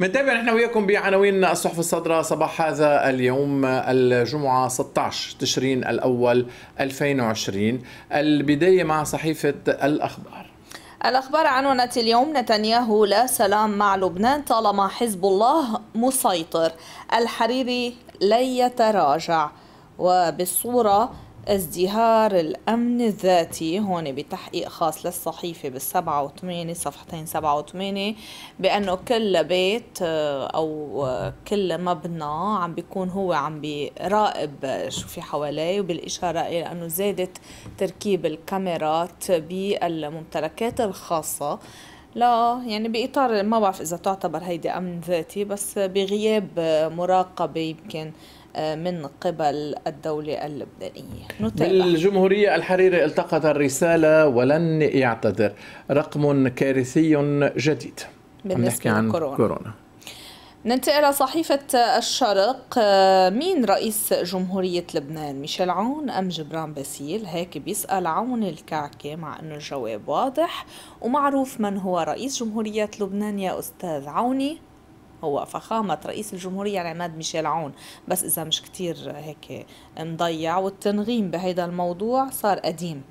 بنتابع نحن وياكم بعناوين الصحف الصدرة صباح هذا اليوم الجمعة 16 تشرين الأول 2020 البداية مع صحيفة الأخبار الأخبار عنونة اليوم نتنياهو لا سلام مع لبنان طالما حزب الله مسيطر الحريري لن يتراجع وبالصورة ازدهار الأمن الذاتي هون بتحقيق خاص للصحيفة بالسبعة وثمانية صفحتين سبعة وثمانية بأنه كل بيت آه، أو آه، كل مبنى عم بيكون هو عم بيراقب آه، شو في حواليه وبالإشارة إلى أنه زادت تركيب الكاميرات بالممتلكات الخاصة لا يعني بإطار ما بعرف إذا تعتبر هيدي أمن ذاتي بس بغياب مراقبة يمكن آه، من قبل الدولة اللبنانية الجمهورية الحريري التقط الرسالة ولن يعتذر رقم كارثي جديد بالنسبة نحكي عن كورونا, كورونا. ننتقل إلى صحيفة الشرق مين رئيس جمهورية لبنان ميشيل عون أم جبران باسيل هيك بيسأل عون الكعكة مع أنه الجواب واضح ومعروف من هو رئيس جمهورية لبنان يا أستاذ عوني هو فخامة رئيس الجمهورية العماد يعني ميشيل عون بس إذا مش كتير هيك مضيع والتنغيم بهيدا الموضوع صار قديم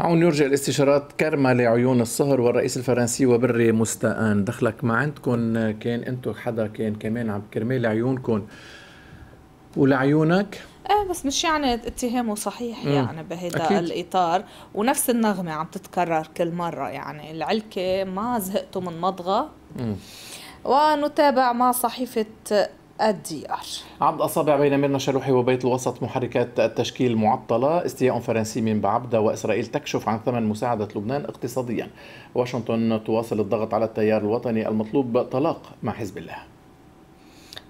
عون يرجى الاستشارات كرمة عيون الصهر والرئيس الفرنسي وبري مستآن دخلك ما عندكم كان انتو حدا كان كمان عم كرمال عيونكم ولعيونك ايه بس مش يعني اتهامه صحيح مم. يعني بهيدا الاطار ونفس النغمه عم تتكرر كل مره يعني العلكه ما زهقتوا من مضغه مم. ونتابع مع صحيفه الديار عض أصابع بين ميرنا شلوحي وبيت الوسط محركات التشكيل معطلة استياء فرنسي من بعبدة وإسرائيل تكشف عن ثمن مساعدة لبنان اقتصاديا واشنطن تواصل الضغط على التيار الوطني المطلوب طلاق مع حزب الله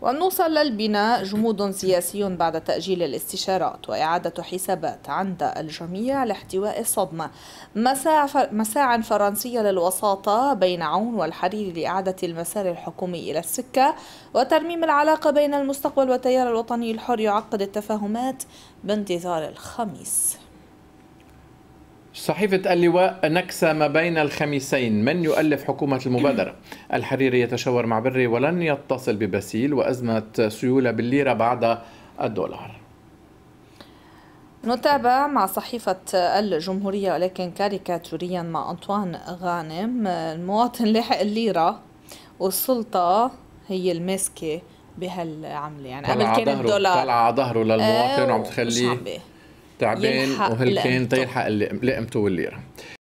ونوصل للبناء جمود سياسي بعد تأجيل الاستشارات وإعادة حسابات عند الجميع لاحتواء الصدمة مساع فرنسية للوساطة بين عون والحرير لإعادة المسار الحكومي إلى السكة وترميم العلاقة بين المستقبل والتيار الوطني الحر يعقد التفاهمات بانتظار الخميس صحيفة اللواء نكسة ما بين الخميسين من يؤلف حكومة المبادرة الحريري يتشاور مع بري ولن يتصل ببسيل وأزمة سيولة بالليرة بعد الدولار نتابع مع صحيفة الجمهورية ولكن كاريكاتوريا مع أنطوان غانم المواطن لاحق الليرة والسلطة هي الماسكة بهالعملة يعني قبل كان الدولار طلع ظهره للمواطن آه، وعم تخليه تعبان وهلكان تيلحق لقمته والليره